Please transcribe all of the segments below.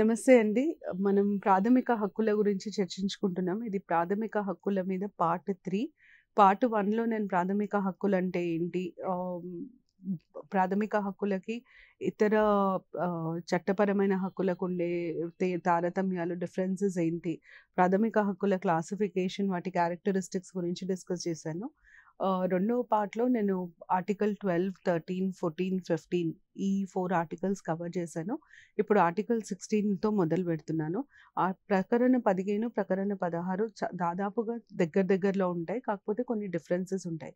నమస్తే అండి మనం ప్రాథమిక హక్కుల గురించి చర్చించుకుంటున్నాం ఇది ప్రాథమిక హక్కుల మీద పార్ట్ త్రీ పార్ట్ వన్లో నేను ప్రాథమిక హక్కులు అంటే ఏంటి ప్రాథమిక హక్కులకి ఇతర చట్టపరమైన హక్కులకు ఉండే తారతమ్యాలు డిఫరెన్సెస్ ఏంటి ప్రాథమిక హక్కుల క్లాసిఫికేషన్ వాటి క్యారెక్టరిస్టిక్స్ గురించి డిస్కస్ చేశాను రెండవ పార్ట్లో నేను article twelve thirteen fourteen fifteen ఈ ఫోర్ ఆర్టికల్స్ కవర్ చేశాను ఇప్పుడు ఆర్టికల్ సిక్స్టీన్తో మొదలు పెడుతున్నాను ఆ ప్రకరణ పదిహేను ప్రకరణ పదహారు దాదాపుగా దగ్గర దగ్గరలో ఉంటాయి కాకపోతే కొన్ని డిఫరెన్సెస్ ఉంటాయి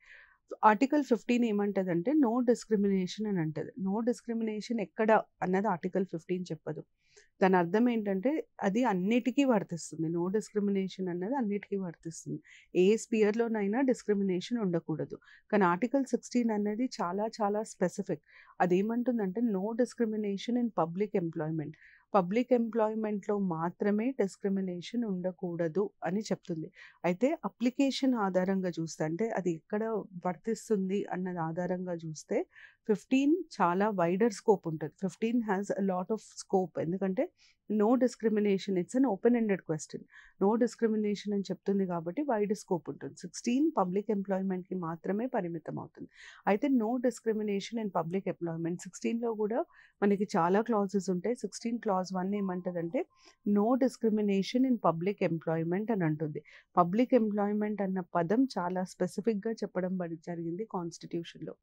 ఆర్టికల్ ఫిఫ్టీన్ ఏమంటదంటే నో డిస్క్రిమినేషన్ అని అంటుంది నో డిస్క్రిమినేషన్ ఎక్కడ అన్నది ఆర్టికల్ ఫిఫ్టీన్ చెప్పదు దాని అర్థం ఏంటంటే అది అన్నిటికీ వర్తిస్తుంది నో డిస్క్రిమినేషన్ అన్నది అన్నిటికీ వర్తిస్తుంది ఏ స్పియర్లోనైనా డిస్క్రిమినేషన్ ఉండకూడదు కానీ ఆర్టికల్ సిక్స్టీన్ అనేది చాలా చాలా స్పెసిఫిక్ అదేమంటుంది ఏముంటుందంటే no discrimination in public employment public ఎంప్లాయ్మెంట్లో మాత్రమే డిస్క్రిమినేషన్ ఉండకూడదు అని చెప్తుంది అయితే అప్లికేషన్ ఆధారంగా చూస్తే అంటే అది ఎక్కడ వర్తిస్తుంది అన్నది ఆధారంగా చూస్తే ఫిఫ్టీన్ చాలా వైడర్ స్కోప్ ఉంటుంది fifteen has a lot of scope ఎందుకంటే no discrimination it's an open ended question no discrimination అని చెప్తుంది కాబట్టి వైడ్ స్కోప్ ఉంటుంది సిక్స్టీన్ పబ్లిక్ ఎంప్లాయ్మెంట్కి మాత్రమే పరిమితం అవుతుంది అయితే no discrimination in public employment సిక్స్టీన్లో కూడా మనకి చాలా క్లాజెస్ ఉంటాయి సిక్స్టీన్ క్లాజ్ వన్ అంటే no discrimination in public employment అని అంటుంది పబ్లిక్ ఎంప్లాయ్మెంట్ అన్న పదం చాలా స్పెసిఫిక్గా చెప్పడం జరిగింది కాన్స్టిట్యూషన్లో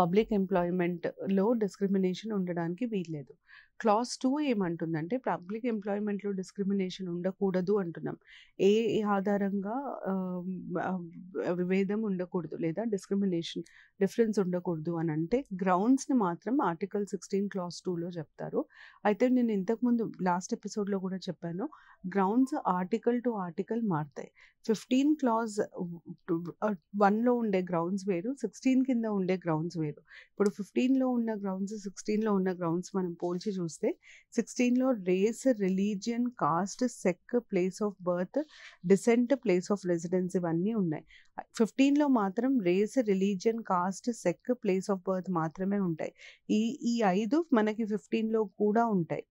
పబ్లిక్ ఎంప్లాయ్మెంట్లో డిస్క్రిమినేషన్ ఉండడానికి వీల్లేదు క్లాస్ టూ ఏమంటుందంటే పబ్లిక్ ఎంప్లాయ్మెంట్లో డిస్క్రిమినేషన్ ఉండకూడదు అంటున్నాం ఏ ఆధారంగా విభేదం ఉండకూడదు లేదా డిస్క్రిమినేషన్ డిఫరెన్స్ ఉండకూడదు అని అంటే గ్రౌండ్స్ని మాత్రం ఆర్టికల్ సిక్స్టీన్ క్లాస్ టూలో చెప్తారు అయితే నేను ఇంతకుముందు లాస్ట్ ఎపిసోడ్లో కూడా చెప్పాను గ్రౌండ్స్ ఆర్టికల్ టు ఆర్టికల్ మారుతాయి ఫిఫ్టీన్ క్లాజ్ వన్లో ఉండే గ్రౌండ్స్ వేరు సిక్స్టీన్ కింద ఉండే గ్రౌండ్స్ వేరు ఇప్పుడు ఫిఫ్టీన్లో ఉన్న గ్రౌండ్స్ సిక్స్టీన్లో ఉన్న గ్రౌండ్స్ మనం పోల్చి చూసి చూస్తే సిక్స్టీన్లో race religion caste sex place of birth descent place of residence ఇవన్నీ ఉన్నాయి ఫిఫ్టీన్లో మాత్రం race religion caste sex place of birth మాత్రమే ఉంటాయి ఈ ఈ ఐదు మనకి ఫిఫ్టీన్లో కూడా ఉంటాయి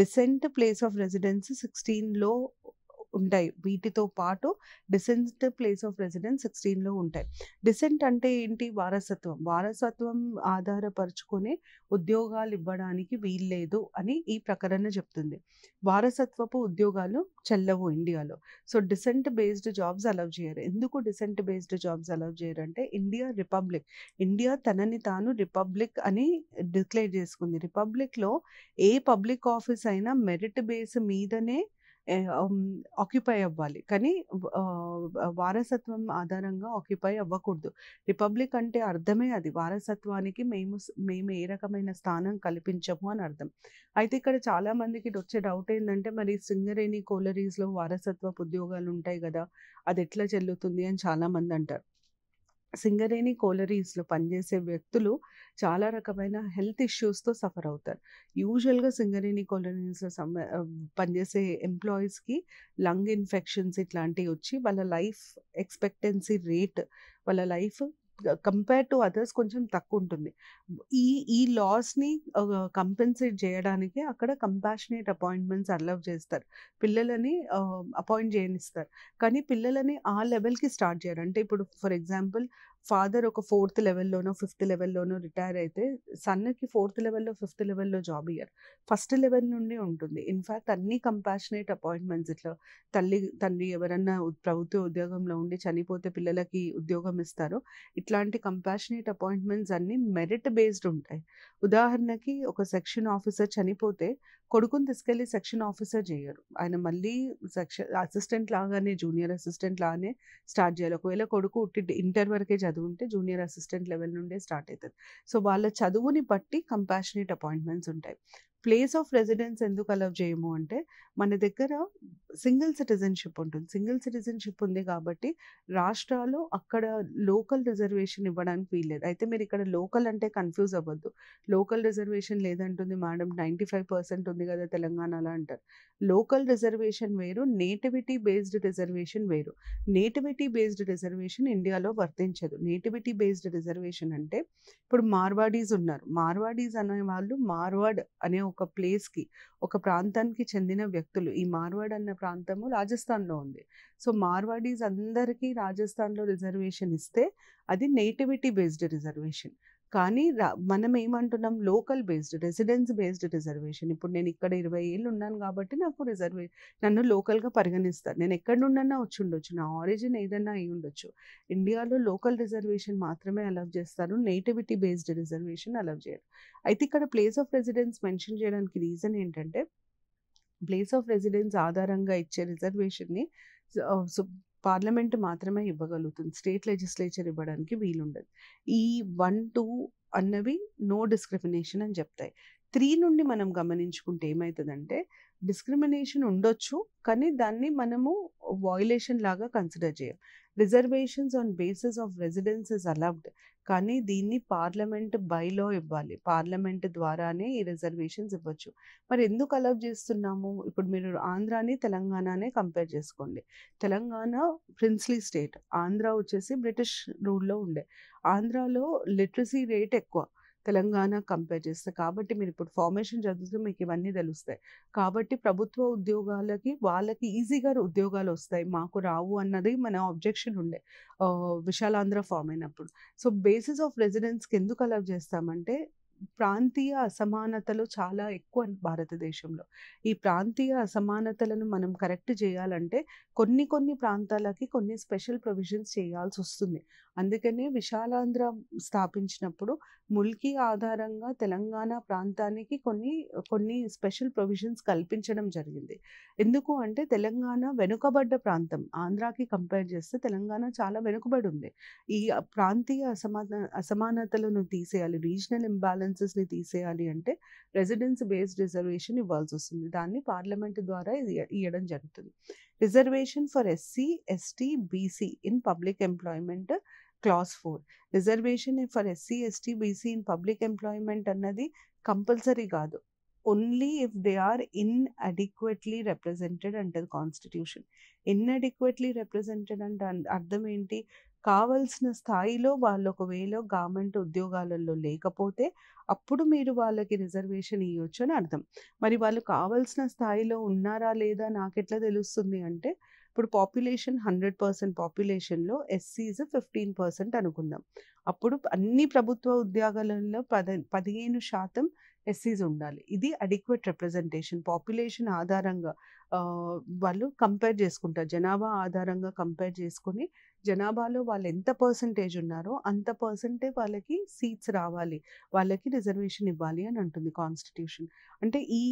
డిసెంట్ ప్లేస్ ఆఫ్ రెసిడెన్స్ సిక్స్టీన్లో ఉంటాయి వీటితో పాటు డిసెంట్ ప్లేస్ ఆఫ్ రెసిడెన్స్ సిక్స్టీన్లో ఉంటాయి డిసెంట్ అంటే ఏంటి వారసత్వం వారసత్వం ఆధారపరుచుకొని ఉద్యోగాలు ఇవ్వడానికి వీల్లేదు అని ఈ ప్రకటన చెప్తుంది వారసత్వపు ఉద్యోగాలు చెల్లవు ఇండియాలో so descent based jobs allow చేయరు ఎందుకు డిసెంట్ బేస్డ్ జాబ్స్ అలౌ చేయరు అంటే ఇండియా రిపబ్లిక్ ఇండియా తనని తాను రిపబ్లిక్ అని డిక్లేర్ చేసుకుంది రిపబ్లిక్లో ఏ పబ్లిక్ ఆఫీస్ అయినా మెరిట్ బేస్ మీదనే ఆక్యుపై అవ్వాలి కానీ వారసత్వం ఆధారంగా ఆక్యుపై అవ్వకూడదు రిపబ్లిక్ అంటే అర్థమే అది వారసత్వానికి మేము మేము ఏ రకమైన స్థానం కల్పించము అని అర్థం అయితే ఇక్కడ చాలామందికి వచ్చే డౌట్ ఏంటంటే మరి సింగరేణి కోలరీస్లో వారసత్వ ఉద్యోగాలు ఉంటాయి కదా అది ఎట్లా చెల్లుతుంది అని చాలా మంది అంటారు సింగరేణి కోలరీస్లో పనిచేసే వ్యక్తులు చాలా రకమైన హెల్త్ ఇష్యూస్తో సఫర్ అవుతారు యూజువల్గా సింగరేణి కోలరీస్లో సమ పనిచేసే ఎంప్లాయీస్కి లంగ్ ఇన్ఫెక్షన్స్ ఇట్లాంటివి వచ్చి వాళ్ళ లైఫ్ ఎక్స్పెక్టెన్సీ రేట్ వాళ్ళ లైఫ్ కంపేర్ టు అదర్స్ కొంచెం తక్కువ ఉంటుంది ఈ ఈ లాస్ని కంపెన్సేట్ చేయడానికి అక్కడ కంపాషనేట్ అపాయింట్మెంట్స్ అలవ్ చేస్తారు పిల్లలని అపాయింట్ చేయనిస్తారు కానీ పిల్లలని ఆ లెవెల్కి స్టార్ట్ చేయరు అంటే ఇప్పుడు ఫర్ ఎగ్జాంపుల్ ఫాదర్ ఒక ఫోర్త్ లెవెల్లోనో ఫిఫ్త్ లెవెల్లోనో రిటైర్ అయితే సన్నకి ఫోర్త్ లెవెల్లో ఫిఫ్త్ లెవెల్లో జాబ్ ఇయ్యారు ఫస్ట్ లెవెల్ నుండి ఉంటుంది ఇన్ఫ్యాక్ట్ అన్ని కంపాషనేట్ అపాయింట్మెంట్స్ ఇట్లా తల్లి తండ్రి ఎవరన్నా ప్రభుత్వ ఉద్యోగంలో ఉండి చనిపోతే పిల్లలకి ఉద్యోగం ఇస్తారో ఇట్లాంటి కంపాషనేట్ అపాయింట్మెంట్స్ అన్నీ మెరిట్ బేస్డ్ ఉంటాయి ఉదాహరణకి ఒక సెక్షన్ ఆఫీసర్ చనిపోతే కొడుకుని తీసుకెళ్ళి సెక్షన్ ఆఫీసర్ చేయరు ఆయన మళ్ళీ సెక్షన్ అసిస్టెంట్ లాగానే జూనియర్ అసిస్టెంట్ లాగానే స్టార్ట్ చేయాలి ఒకవేళ కొడుకు ఇంటర్ వరకే చదువుంటే జూనియర్ అసిస్టెంట్ లెవెల్ నుండే స్టార్ట్ అవుతుంది సో వాళ్ళ చదువుని బట్టి కంపాషనేట్ అపాయింట్మెంట్స్ ఉంటాయి ప్లేస్ ఆఫ్ రెసిడెన్స్ ఎందుకు అలవ్ చేయము అంటే మన దగ్గర సింగిల్ సిటిజన్షిప్ ఉంటుంది సింగిల్ సిటిజన్షిప్ ఉంది కాబట్టి రాష్ట్రాలు అక్కడ లోకల్ రిజర్వ్ రిజర్వేషన్ ఇవ్వడానికి వీల్లేదు అయితే మీరు ఇక్కడ లోకల్ అంటే కన్ఫ్యూజ్ అవ్వద్దు లోకల్ రిజర్వేషన్ లేదంటుంది మేడం నైంటీ ఫైవ్ పర్సెంట్ ఉంది కదా తెలంగాణలో అంటారు లోకల్ రిజర్వేషన్ వేరు నేటివిటీ బేస్డ్ రిజర్వేషన్ వేరు నేటివిటీ బేస్డ్ రిజర్వేషన్ ఇండియాలో వర్తించదు నేటివిటీ బేస్డ్ రిజర్వేషన్ అంటే ఇప్పుడు మార్వాడీస్ ఉన్నారు మార్వాడీస్ అనే వాళ్ళు మార్వాడ్ అనే ఒక ప్లేస్కి ఒక ప్రాంతానికి చెందిన వ్యక్తులు ఈ మార్వాడ్ అన్న ప్రాంతము రాజస్థాన్లో ఉంది సో మార్వాడీస్ అందరికీ రాజస్థాన్లో రిజర్వేషన్ ఇస్తే అది అది నేటివిటీ బేస్డ్ రిజర్వేషన్ కానీ మనం ఏమంటున్నాం local based residence based reservation ఇప్పుడు నేను ఇక్కడ ఇరవై ఏళ్ళు ఉన్నాను కాబట్టి నాకు రిజర్వే నన్ను లోకల్గా పరిగణిస్తారు నేను ఎక్కడి నుండన్నా వచ్చి ఉండొచ్చు నా ఆరిజిన్ ఏదన్నా అయి ఉండొచ్చు ఇండియాలో లోకల్ రిజర్వేషన్ మాత్రమే అలవ్ చేస్తారు నేటివిటీ బేస్డ్ రిజర్వేషన్ అలవ్ చేయరు అయితే ఇక్కడ ప్లేస్ ఆఫ్ రెసిడెన్స్ మెన్షన్ చేయడానికి రీజన్ ఏంటంటే ప్లేస్ ఆఫ్ రెసిడెన్స్ ఆధారంగా ఇచ్చే రిజర్వేషన్ని పార్లమెంట్ మాత్రమే ఇవ్వగలుగుతుంది స్టేట్ లెజిస్లేచర్ ఇవ్వడానికి వీలుండదు ఈ వన్ టూ అన్నవి నో డిస్క్రిమినేషన్ అని చెప్తాయి త్రీ నుండి మనం గమనించుకుంటే ఏమవుతుందంటే డిస్క్రిమినేషన్ ఉండొచ్చు కానీ దాన్ని మనము వాయిలేషన్ లాగా కన్సిడర్ చేయం reservations on basis of residence is allowed కానీ దీన్ని పార్లమెంట్ బైలో ఇవ్వాలి పార్లమెంట్ ద్వారానే ఈ రిజర్వేషన్స్ ఇవ్వచ్చు మరి ఎందుకు అలౌ చేస్తున్నాము ఇప్పుడు మీరు ఆంధ్రాని తెలంగాణనే కంపేర్ చేసుకోండి తెలంగాణ ప్రిన్స్లీ స్టేట్ ఆంధ్ర వచ్చేసి బ్రిటిష్ రూల్లో ఉండే ఆంధ్రాలో లిటరసీ రేట్ ఎక్కువ తెలంగాణ కంపేర్ చేస్తే కాబట్టి మీరు ఇప్పుడు ఫార్మేషన్ చదివితే మీకు ఇవన్నీ తెలుస్తాయి కాబట్టి ప్రభుత్వ ఉద్యోగాలకి వాళ్ళకి ఈజీగా ఉద్యోగాలు వస్తాయి మాకు రావు అన్నది మన ఆబ్జెక్షన్ ఉండే విశాలాంధ్ర ఫామ్ అయినప్పుడు సో బేసిస్ ఆఫ్ రెసిడెన్స్కి ఎందుకు అలా చేస్తామంటే ప్రాంతీయ అసమానతలు చాలా ఎక్కువ భారతదేశంలో ఈ ప్రాంతీయ అసమానతలను మనం కరెక్ట్ చేయాలంటే కొన్ని కొన్ని ప్రాంతాలకి కొన్ని స్పెషల్ ప్రొవిజన్స్ చేయాల్సి వస్తుంది అందుకనే విశాలాంధ్ర స్థాపించినప్పుడు ముల్కి ఆధారంగా తెలంగాణ ప్రాంతానికి కొన్ని కొన్ని స్పెషల్ ప్రొవిజన్స్ కల్పించడం జరిగింది ఎందుకు అంటే తెలంగాణ వెనుకబడ్డ ప్రాంతం ఆంధ్రాకి కంపేర్ చేస్తే తెలంగాణ చాలా వెనుకబడి ఉంది ఈ ప్రాంతీయ అసమాన అసమానతలను తీసేయాలి రీజనల్ ఇంబ్యాలెన్స్ బ్యాలెన్సెస్ని తీసేయాలి అంటే రెసిడెన్స్ బేస్డ్ రిజర్వేషన్ ఇవ్వాల్సి వస్తుంది దాన్ని పార్లమెంట్ ద్వారా ఇవ్వడం జరుగుతుంది reservation for SC ST BC in public employment clause four reservation for SC ST BC in public employment అన్నది కంపల్సరీ కాదు only if they are inadequately represented అంటది కాన్స్టిట్యూషన్ ఇన్ అడిక్వెట్లీ రిప్రజెంటెడ్ అంటే అర్థం ఏంటి కావలసిన స్థాయిలో వాళ్ళు ఒకవేళ గవర్నమెంట్ ఉద్యోగాలలో లేకపోతే అప్పుడు మీరు వాళ్ళకి రిజర్వేషన్ ఇవ్వచ్చు అని అర్థం మరి వాళ్ళు కావలసిన స్థాయిలో ఉన్నారా లేదా నాకు ఎట్లా తెలుస్తుంది అంటే ఇప్పుడు పాపులేషన్ హండ్రెడ్ పర్సెంట్ పాపులేషన్లో ఎస్సీస్ ఫిఫ్టీన్ పర్సెంట్ అనుకుందాం అప్పుడు అన్ని ప్రభుత్వ ఉద్యోగాలలో పద పదిహేను శాతం ఎస్సీస్ ఉండాలి ఇది అడిక్వేట్ రిప్రజెంటేషన్ పాపులేషన్ ఆధారంగా వాళ్ళు కంపేర్ చేసుకుంటారు జనాభా ఆధారంగా కంపేర్ చేసుకుని జనాభాలో వాళ్ళు ఎంత పర్సంటేజ్ ఉన్నారో అంత పర్సంటే వాళ్ళకి సీట్స్ రావాలి వాళ్ళకి రిజర్వేషన్ ఇవ్వాలి అని అంటుంది కాన్స్టిట్యూషన్ అంటే ఈ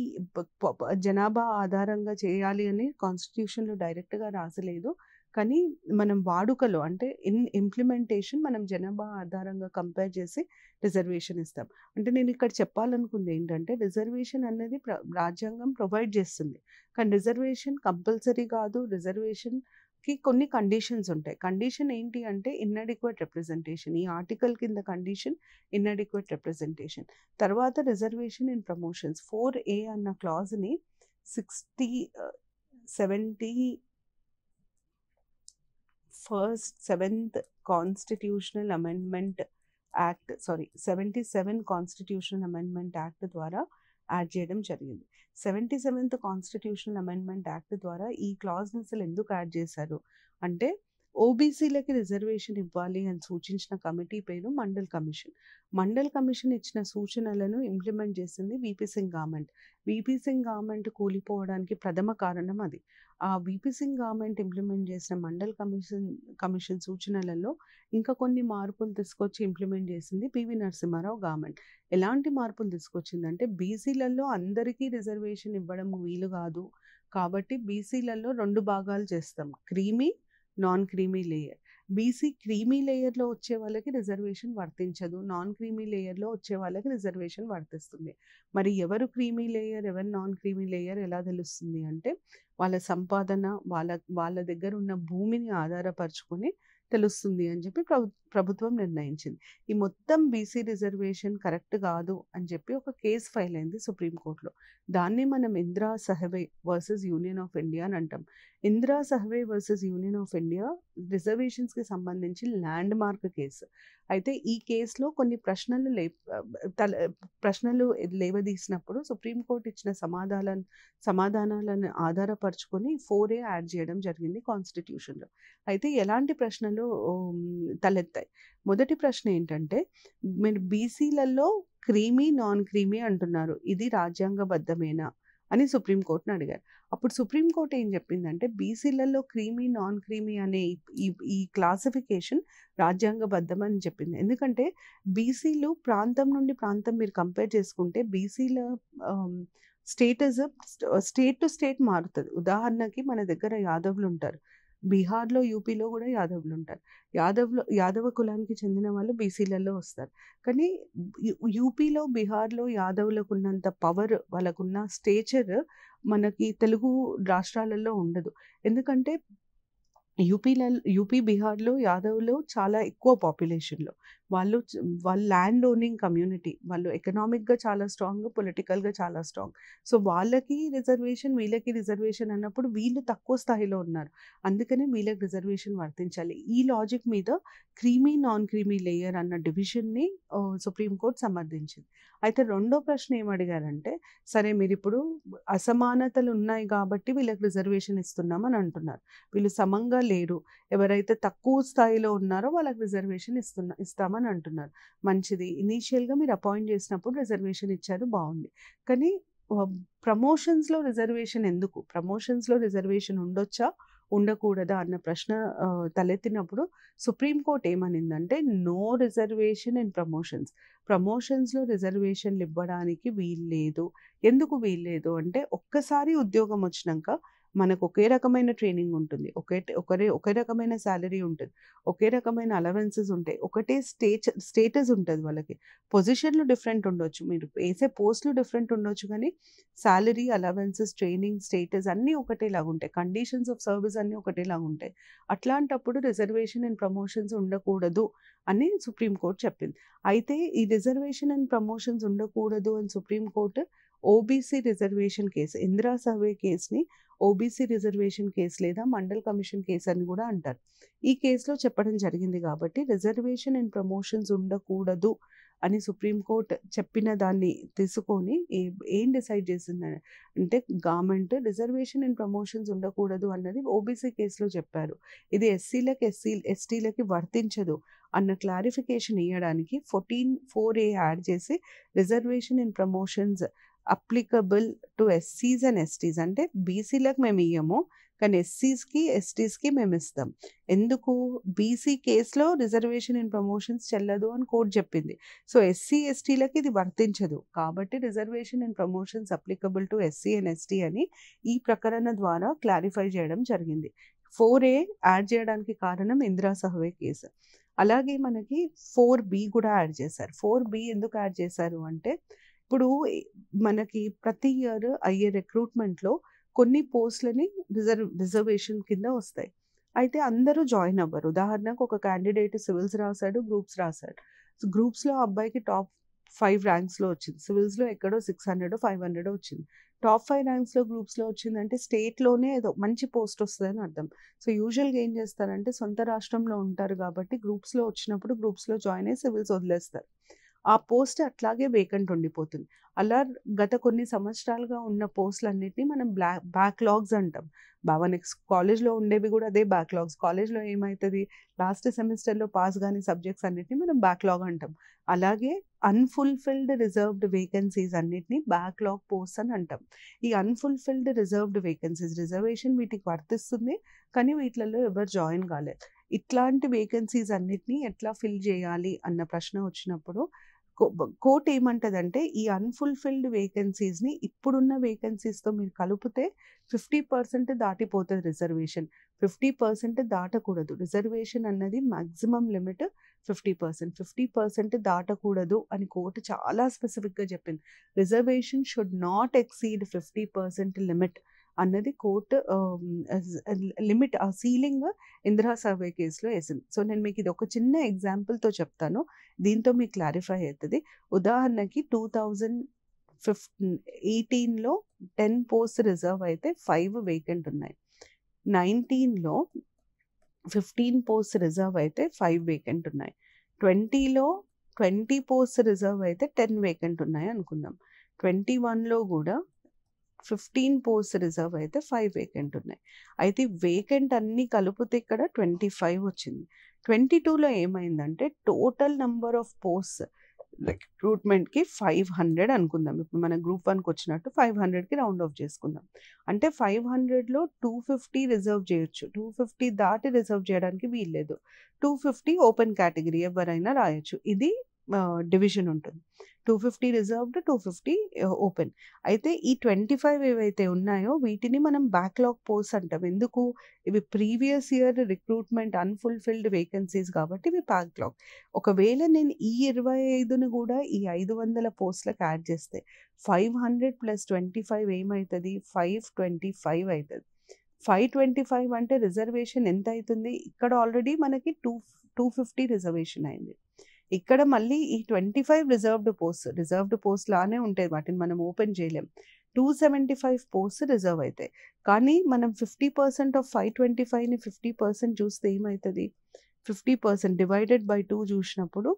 జనాభా ఆధారంగా చేయాలి అని కాన్స్టిట్యూషన్లో డైరెక్ట్గా రాసలేదు కానీ మనం వాడుకలో అంటే ఇన్ ఇంప్లిమెంటేషన్ మనం జనాభా ఆధారంగా కంపేర్ చేసి రిజర్వేషన్ ఇస్తాం అంటే నేను ఇక్కడ చెప్పాలనుకుంది ఏంటంటే రిజర్వేషన్ అనేది రాజ్యాంగం ప్రొవైడ్ చేస్తుంది కానీ రిజర్వేషన్ కంపల్సరీ కాదు రిజర్వేషన్ కి కొన్ని కండిషన్స్ ఉంటాయి కండిషన్ ఏంటి అంటే ఇన్అడిక్వేట్ రిప్రజెంటేషన్ ఈ ఆర్టికల్ కింద కండిషన్ ఇన్అడిక్వేట్ రిప్రజెంటేషన్ తర్వాత reservation in promotions four A అన్న క్లాజ్ని sixty seventy first seventh constitutional amendment act sorry seventy seven constitutional amendment act ద్వారా యాడ్ చేయడం జరిగింది seventy seventh constitutional amendment act ద్వారా ఈ క్లాజ్ని అసలు ఎందుకు యాడ్ చేశారు అంటే ఓబీసీలకి రిజర్వేషన్ ఇవ్వాలి అని సూచించిన కమిటీ పేరు మండల్ కమిషన్ మండల్ కమిషన్ ఇచ్చిన సూచనలను ఇంప్లిమెంట్ చేసింది VP Singh government VP Singh government కూలిపోవడానికి ప్రథమ కారణం అది ఆ వీపీ సింగ్ గవర్నమెంట్ ఇంప్లిమెంట్ చేసిన మండల్ కమిషన్ కమిషన్ సూచనలలో ఇంకా కొన్ని మార్పులు తీసుకొచ్చి ఇంప్లిమెంట్ చేసింది పివి నరసింహారావు గవర్నమెంట్ ఎలాంటి మార్పులు తీసుకొచ్చిందంటే బీసీలలో అందరికీ రిజర్వేషన్ ఇవ్వడం వీలు కాదు కాబట్టి బీసీలలో రెండు భాగాలు చేస్తాం creamy non creamy layer BC creamy లేయర్లో వచ్చే వాళ్ళకి రిజర్వేషన్ వర్తించదు నాన్ క్రీమీ లేయర్లో వచ్చే వాళ్ళకి రిజర్వేషన్ వర్తిస్తుంది మరి ఎవరు క్రీమీ లేయర్ ఎవరు నాన్ క్రీమీ లేయర్ ఎలా తెలుస్తుంది అంటే వాళ్ళ సంపాదన వాళ్ళ వాళ్ళ దగ్గర ఉన్న భూమిని ఆధారపరచుకొని తెలుస్తుంది అని చెప్పి ప్రభుత్వం నిర్ణయించింది ఈ మొత్తం బీసీ రిజర్వేషన్ కరెక్ట్ కాదు అని చెప్పి ఒక కేసు ఫైల్ అయింది సుప్రీంకోర్టులో దాన్ని మనం Indira Sawhney versus union of India అని అంటాం Indira Sawhney versus union of India రిజర్వేషన్స్కి సంబంధించి ల్యాండ్ మార్క్ కేసు అయితే ఈ కేసులో కొన్ని ప్రశ్నలు లే తల ప్రశ్నలు లేవదీసినప్పుడు సుప్రీంకోర్టు ఇచ్చిన సమాధానాలను సమాధానాలను ఆధారపరచుకొని ఏ యాడ్ చేయడం జరిగింది కాన్స్టిట్యూషన్లో అయితే ఎలాంటి ప్రశ్నలు తలెత్తాయి మొదటి ప్రశ్న ఏంటంటే మీరు బీసీలలో క్రీమీ నాన్ క్రీమీ అంటున్నారు ఇది రాజ్యాంగబద్ధమేనా అని సుప్రీంకోర్టును అడిగారు అప్పుడు సుప్రీంకోర్టు ఏం చెప్పిందంటే బీసీలలో క్రీమీ నాన్ క్రీమీ అనే ఈ ఈ క్లాసిఫికేషన్ రాజ్యాంగబద్ధం అని చెప్పింది ఎందుకంటే బీసీలు ప్రాంతం నుండి ప్రాంతం మీరు కంపేర్ చేసుకుంటే బీసీల స్టేటస్ స్టేట్ టు స్టేట్ మారుతుంది ఉదాహరణకి మన దగ్గర యాదవ్లు ఉంటారు బీహార్లో యూపీలో కూడా యాదవ్లు ఉంటారు యాదవ్లో యాదవ కులానికి చెందిన వాళ్ళు బీసీలలో వస్తారు కానీ యూపీలో బీహార్లో యాదవ్లకు ఉన్నంత పవర్ వాళ్ళకున్న స్టేచర్ మనకి తెలుగు రాష్ట్రాలలో ఉండదు ఎందుకంటే యూపీల యూపీ బీహార్లో యాదవ్లో చాలా ఎక్కువ పాపులేషన్లో వాళ్ళు వాళ్ళు ల్యాండ్ ఓనింగ్ కమ్యూనిటీ వాళ్ళు ఎకనామిక్గా చాలా స్ట్రాంగ్ పొలిటికల్గా చాలా స్ట్రాంగ్ సో వాళ్ళకి రిజర్వేషన్ వీళ్ళకి రిజర్వేషన్ అన్నప్పుడు వీళ్ళు తక్కువ స్థాయిలో ఉన్నారు అందుకనే వీళ్ళకి రిజర్వేషన్ వర్తించాలి ఈ లాజిక్ మీద క్రీమీ నాన్ క్రీమీ లేయర్ అన్న డివిజన్ని సుప్రీంకోర్టు సమర్థించింది అయితే రెండో ప్రశ్న ఏమడిగారంటే సరే మీరు ఇప్పుడు అసమానతలు ఉన్నాయి కాబట్టి వీళ్ళకి రిజర్వేషన్ ఇస్తున్నామని అంటున్నారు వీళ్ళు సమంగా లేరు ఎవరైతే తక్కువ స్థాయిలో ఉన్నారో వాళ్ళకి రిజర్వేషన్ ఇస్తున్నా ఇస్తామని అని అంటున్నారు మంచిది ఇనీషియల్గా మీరు అపాయింట్ చేసినప్పుడు రిజర్వేషన్ ఇచ్చారు బాగుంది కానీ ప్రమోషన్స్లో రిజర్వేషన్ ఎందుకు ప్రమోషన్స్లో రిజర్వేషన్ ఉండొచ్చా ఉండకూడదా అన్న ప్రశ్న తలెత్తినప్పుడు సుప్రీంకోర్టు ఏమనిందంటే నో రిజర్వేషన్ ఇన్ ప్రమోషన్స్ ప్రమోషన్స్లో రిజర్వేషన్లు ఇవ్వడానికి వీల్లేదు ఎందుకు వీల్లేదు అంటే ఒక్కసారి ఉద్యోగం వచ్చినాక మనకు ఒకే రకమైన ట్రైనింగ్ ఉంటుంది ఒకే ఒకరే ఒకే రకమైన శాలరీ ఉంటుంది ఒకే రకమైన అలవెన్సెస్ ఉంటాయి ఒకటే స్టేజ్ స్టేటస్ ఉంటుంది వాళ్ళకి పొజిషన్లు డిఫరెంట్ ఉండొచ్చు మీరు వేసే పోస్ట్లు డిఫరెంట్ ఉండొచ్చు కానీ శాలరీ అలవెన్సెస్ ట్రైనింగ్ స్టేటస్ అన్నీ ఒకటేలాగా ఉంటాయి కండిషన్స్ ఆఫ్ సర్వీస్ అన్నీ ఒకటేలాగా ఉంటాయి అట్లాంటప్పుడు రిజర్వేషన్ అండ్ ప్రమోషన్స్ ఉండకూడదు అని సుప్రీంకోర్టు చెప్పింది అయితే ఈ రిజర్వేషన్ అండ్ ప్రమోషన్స్ ఉండకూడదు అని supreme court OBC reservation case Indira Sawhney కేసుని ఓబీసీ రిజర్వేషన్ కేసు లేదా మండల్ కమిషన్ కేసు అని కూడా అంటారు ఈ కేసులో చెప్పడం జరిగింది కాబట్టి రిజర్వేషన్ అండ్ ప్రమోషన్స్ ఉండకూడదు అని సుప్రీంకోర్టు చెప్పిన దాన్ని తీసుకొని ఏం డిసైడ్ చేసింది అంటే గవర్నమెంట్ రిజర్వేషన్ అండ్ ప్రమోషన్స్ ఉండకూడదు అన్నది ఓబీసీ కేసులో చెప్పారు ఇది ఎస్సీలకు ఎస్సీ ఎస్టీలకి వర్తించదు అన్న క్లారిఫికేషన్ ఇవ్వడానికి ఫోర్టీన్ ఫోర్ ఏ యాడ్ చేసి reservation and promotions applicable to ఎస్సీస్ అండ్ ఎస్టీస్ అంటే బీసీలకు మేము ఇయ్యము కానీ ఎస్సీస్కి ఎస్టీస్కి మేము ఇస్తాం ఎందుకు బీసీ కేసులో రిజర్వేషన్ ఇన్ ప్రమోషన్స్ చెల్లదు అని కోర్టు చెప్పింది సో ఎస్సీ ఎస్టీలకి ఇది వర్తించదు కాబట్టి reservation in promotions applicable to SC and ST అని ఈ ప్రకరణ ద్వారా క్లారిఫై చేయడం జరిగింది ఫోర్ ఏ యాడ్ చేయడానికి కారణం ఇందిరా సహవే కేసు అలాగే మనకి ఫోర్ బి కూడా యాడ్ చేశారు ఫోర్ బి ఎందుకు యాడ్ చేశారు అంటే ఇప్పుడు మనకి ప్రతి ఇయర్ అయ్యే రిక్రూట్మెంట్లో కొన్ని పోస్టులని రిజర్వ్ రిజర్వేషన్ కింద వస్తాయి అయితే అందరూ జాయిన్ అవ్వరు ఉదాహరణకు ఒక క్యాండిడేట్ సివిల్స్ రాశాడు గ్రూప్స్ రాశాడు గ్రూప్స్లో అబ్బాయికి టాప్ ఫైవ్ ర్యాంక్స్లో వచ్చింది సివిల్స్లో ఎక్కడో సిక్స్ హండ్రెడ్ ఫైవ్ హండ్రెడ్ వచ్చింది టాప్ ఫైవ్ ర్యాంక్స్లో గ్రూప్స్లో వచ్చిందంటే స్టేట్లోనే ఏదో మంచి పోస్ట్ వస్తుందని అర్థం సో యూజువల్గా ఏం చేస్తారంటే సొంత రాష్ట్రంలో ఉంటారు కాబట్టి గ్రూప్స్లో వచ్చినప్పుడు గ్రూప్స్లో జాయిన్ అయ్యి సివిల్స్ వదిలేస్తారు ఆ పోస్ట్ అట్లాగే వేకెంట్ ఉండిపోతుంది అలా గత కొన్ని సంవత్సరాలుగా ఉన్న పోస్టులన్నింటినీ మనం బ్లాక్ బ్యాక్లాగ్స్ అంటాం బావా నెక్స్ట్ కాలేజ్లో ఉండేవి కూడా అదే బ్యాక్లాగ్స్ కాలేజ్లో ఏమవుతుంది లాస్ట్ సెమిస్టర్లో పాస్ కాని సబ్జెక్ట్స్ అన్నిటిని మనం బ్యాక్లాగ్ అంటాం అలాగే అన్ఫుల్ఫిల్డ్ రిజర్వ్డ్ వేకెన్సీస్ అన్నిటిని బ్యాక్లాగ్ పోస్ట్ అని అంటాం ఈ అన్ఫుల్ఫిల్డ్ రిజర్వ్డ్ వేకెన్సీస్ రిజర్వేషన్ వీటికి వర్తిస్తుంది కానీ వీటిలలో ఎవరు జాయిన్ కాలేదు ఇట్లాంటి వేకెన్సీస్ అన్నిటినీ ఎట్లా ఫిల్ చేయాలి అన్న ప్రశ్న వచ్చినప్పుడు కోర్ట్ ఏమంటదంటే ఈ అన్ఫుల్ఫిల్డ్ వేకెన్సీస్ని ఇప్పుడున్న వేకెన్సీస్తో మీరు కలిపితే ఫిఫ్టీ పర్సెంట్ దాటిపోతుంది రిజర్వేషన్ ఫిఫ్టీ పర్సెంట్ దాటకూడదు రిజర్వేషన్ అన్నది maximum limit fifty percent fifty percent దాటకూడదు అని కోర్టు చాలా స్పెసిఫిక్గా చెప్పింది reservation should not exceed fifty percent limit అన్నది కోర్టు లిమిట్ ఆ సీలింగ్ ఇందిరా సర్వే కేసులో వేసింది సో నేను మీకు ఇది ఒక చిన్న ఎగ్జాంపుల్తో చెప్తాను దీంతో మీకు క్లారిఫై అవుతుంది ఉదాహరణకి టూ థౌజండ్ ఫిఫ్టీన్ ఎయిటీన్లో టెన్ పోస్ట్ రిజర్వ్ అయితే ఫైవ్ వేకెంట్ ఉన్నాయి నైన్టీన్లో ఫిఫ్టీన్ పోస్ట్ రిజర్వ్ అయితే ఫైవ్ వేకెంట్ ఉన్నాయి ట్వంటీలో ట్వంటీ పోస్ట్ రిజర్వ్ అయితే టెన్ వేకెంట్ ఉన్నాయి అనుకుందాం ట్వంటీ వన్లో కూడా ఫిఫ్టీన్ పోస్ట్ రిజర్వ్ అయితే ఫైవ్ వేకెంట్ ఉన్నాయి అయితే వేకెంట్ అన్నీ కలిపితే ఇక్కడ ట్వంటీ ఫైవ్ వచ్చింది ట్వంటీ టూలో ఏమైందంటే టోటల్ నెంబర్ ఆఫ్ పోస్ట్ రిక్రూట్మెంట్కి ఫైవ్ హండ్రెడ్ అనుకుందాం ఇప్పుడు మన గ్రూప్ వన్కి వచ్చినట్టు ఫైవ్ హండ్రెడ్కి రౌండ్ ఆఫ్ చేసుకుందాం అంటే ఫైవ్ హండ్రెడ్లో టూ ఫిఫ్టీ రిజర్వ్ చేయొచ్చు టూ ఫిఫ్టీ దాటి రిజర్వ్ చేయడానికి వీల్లేదు టూ ఫిఫ్టీ ఓపెన్ కేటగిరీ ఎవరైనా రాయొచ్చు ఇది డివిజన్ ఉంటుంది two fifty reserved two fifty open అయితే ఈ ట్వంటీ ఫైవ్ ఏవైతే ఉన్నాయో వీటిని మనం బ్యాక్లాగ్ పోస్ట్ అంటాం ఎందుకు ఇవి previous year recruitment unfulfilled vacancies కాబట్టి ఇవి బ్యాక్లాగ్ ఒకవేళ నేను ఈ ఇరవై ఐదుని కూడా ఈ ఐదు వందల పోస్ట్లకు యాడ్ చేస్తే five hundred plus twenty five ఏమవుతుంది ఫైవ్ ట్వంటీ ఫైవ్ అవుతుంది ఫైవ్ ట్వంటీ ఫైవ్ అంటే రిజర్వేషన్ ఎంత అవుతుంది ఇక్కడ ఆల్రెడీ మనకి టూ టూ ఫిఫ్టీ రిజర్వేషన్ అయింది ఇక్కడ మళ్ళీ ఈ twenty five reserved post reserved post లానే ఉంటాయి వాటిని మనం ఓపెన్ చేయలేం two seventy five post reserve అవుతాయి కానీ మనం fifty percent of five twenty ఫైవ్ని ఫిఫ్టీ పర్సెంట్ చూస్తే ఏమవుతుంది fifty percent divided by two చూసినప్పుడు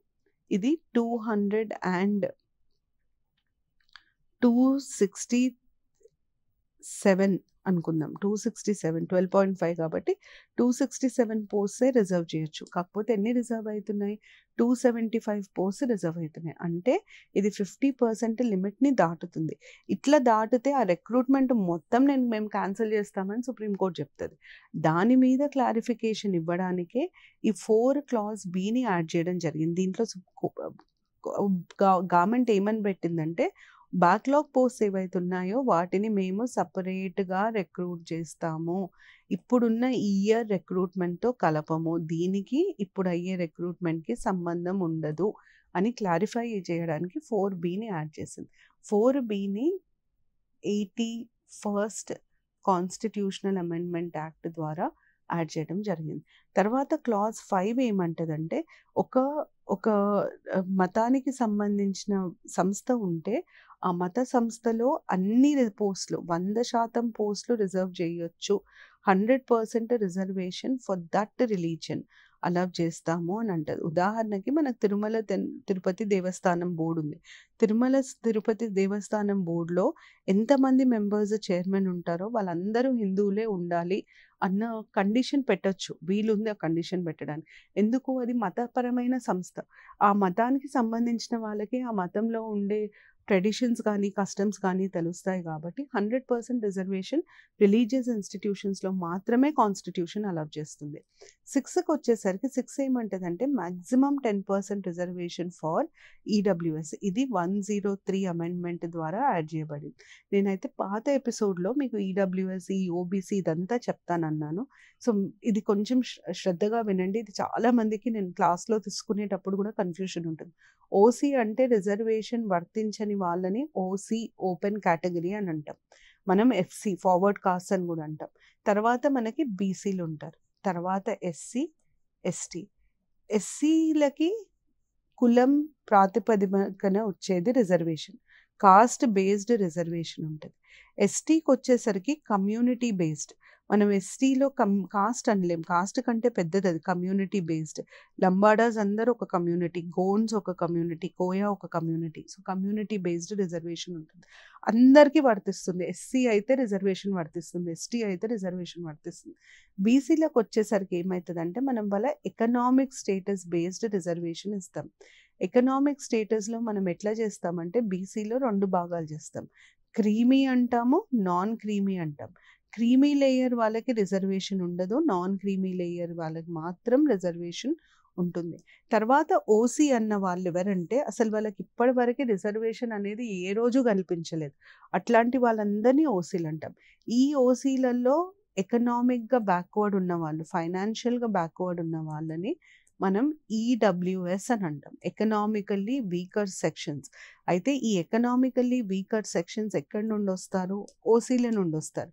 ఇది two hundred and two sixty seven అనుకుందాం two sixty seven twelve point five కాబట్టి టూ సిక్స్టీ సెవెన్ పోస్టే రిజర్వ్ చేయొచ్చు కాకపోతే ఎన్ని రిజర్వ్ అవుతున్నాయి two seventy five post reserve అవుతున్నాయి అంటే ఇది ఫిఫ్టీ పర్సెంట్ లిమిట్ని దాటుతుంది ఇట్లా దాటితే ఆ రిక్రూట్మెంట్ మొత్తం నేను మేము క్యాన్సిల్ చేస్తామని సుప్రీంకోర్టు చెప్తుంది దాని మీద క్లారిఫికేషన్ ఇవ్వడానికే ఈ ఫోర్ క్లాస్ బీని యాడ్ చేయడం జరిగింది దీంట్లో గవర్నమెంట్ ఏమని పెట్టిందంటే బ్యాక్లాగ్ పోస్ట్ ఏవైతే ఉన్నాయో వాటిని మేము సపరేట్గా రిక్రూట్ చేస్తాము ఇప్పుడున్న ఈ ఇయర్ రిక్రూట్మెంట్తో కలపము దీనికి ఇప్పుడు అయ్యే రిక్రూట్మెంట్కి సంబంధం ఉండదు అని క్లారిఫై చేయడానికి ఫోర్ బీని యాడ్ చేసింది ఫోర్ బీని eighty first constitutional amendment act ద్వారా యాడ్ చేయడం జరిగింది తర్వాత క్లాజ్ ఫైవ్ ఏమంటదంటే ఒక ఒక మతానికి సంబంధించిన సంస్థ ఉంటే ఆ మత సంస్థలో అన్ని పోస్టులు వంద శాతం పోస్టులు రిజర్వ్ చేయొచ్చు hundred percent reservation for that religion allow చేస్తాము అని అంటారు ఉదాహరణకి మనకు తిరుమల తిరుపతి దేవస్థానం బోర్డు ఉంది తిరుమల తిరుపతి దేవస్థానం బోర్డులో ఎంతమంది మెంబర్స్ చైర్మన్ ఉంటారో వాళ్ళందరూ హిందువులే ఉండాలి అన్న కండిషన్ పెట్టచ్చు వీలుంది ఆ కండిషన్ పెట్టడానికి ఎందుకు అది మతపరమైన సంస్థ ఆ మతానికి సంబంధించిన వాళ్ళకి ఆ మతంలో ఉండే ట్రెడిషన్స్ కానీ కస్టమ్స్ కానీ తెలుస్తాయి కాబట్టి హండ్రెడ్ పర్సెంట్ రిజర్వేషన్ రిలీజియస్ ఇన్స్టిట్యూషన్స్లో మాత్రమే కాన్స్టిట్యూషన్ అలౌ చేస్తుంది సిక్స్కి వచ్చేసరికి సిక్స్ అంటే maximum ten percent reservation for EWS ఇది వన్ జీరో త్రీ అమెండ్మెంట్ ద్వారా యాడ్ చేయబడింది నేనైతే పాత ఎపిసోడ్లో మీకు ఈడబ్ల్యూఎస్ ఈ ఓబీసీ ఇదంతా చెప్తానన్నాను సో ఇది కొంచెం శ్రద్ధగా వినండి ఇది చాలామందికి నేను క్లాస్లో తీసుకునేటప్పుడు కూడా కన్ఫ్యూషన్ ఉంటుంది ఓసీ అంటే రిజర్వేషన్ వర్తించని కేటగిరీ వాళ్ళని ఓసీ ఓపెన్ కేటగిరీ అని అంటాం మనం ఎఫ్సి ఫార్వర్డ్ కాస్ట్ అని కూడా అంటాం తర్వాత మనకి బీసీలు ఉంటారు తర్వాత ఎస్సీ ఎస్టీ ఎస్సీలకి కులం ప్రాతిపదికన వచ్చేది రిజర్వేషన్ కాస్ట్ బేస్డ్ రిజర్వేషన్ ఉంటుంది ఎస్టీకి వచ్చేసరికి కమ్యూనిటీ బేస్డ్ మనం ఎస్టీలో కమ్ కాస్ట్ అనలేం కాస్ట్ కంటే పెద్దది అది కమ్యూనిటీ బేస్డ్ లంబాడాస్ అందరూ ఒక కమ్యూనిటీ గోన్స్ ఒక కమ్యూనిటీ కోయా ఒక community so community based reservation ఉంటుంది అందరికీ వర్తిస్తుంది ఎస్సీ అయితే రిజర్వేషన్ వర్తిస్తుంది ఎస్టీ అయితే రిజర్వేషన్ వర్తిస్తుంది బీసీలకు వచ్చేసరికి ఏమవుతుందంటే మనం వాళ్ళ ఎకనామిక్ స్టేటస్ బేస్డ్ రిజర్వేషన్ ఇస్తాం ఎకనామిక్ స్టేటస్లో మనం ఎట్లా చేస్తామంటే బీసీలో రెండు భాగాలు చేస్తాం క్రీమీ అంటాము నాన్ క్రీమీ అంటాం క్రీమీ లేయర్ వాళ్ళకి రిజర్వేషన్ ఉండదు నాన్ క్రీమీ లేయర్ వాళ్ళకి మాత్రం రిజర్వేషన్ ఉంటుంది తర్వాత ఓసీ అన్న వాళ్ళు ఎవరంటే అసలు వాళ్ళకి ఇప్పటివరకు రిజర్వేషన్ అనేది ఏ రోజు కల్పించలేదు అట్లాంటి వాళ్ళందరినీ ఓసీలు అంటాం ఈ ఓసీలలో ఎకనామిక్గా బ్యాక్వర్డ్ ఉన్న వాళ్ళు ఫైనాన్షియల్గా బ్యాక్వర్డ్ ఉన్న వాళ్ళని మనం ఈడబ్ల్యూఎస్ e అని అంటాం ఎకనామికల్లీ వీకర్ సెక్షన్స్ అయితే ఈ ఎకనామికల్లీ వీకర్ సెక్షన్స్ ఎక్కడి నుండి వస్తారు ఓసీల నుండి వస్తారు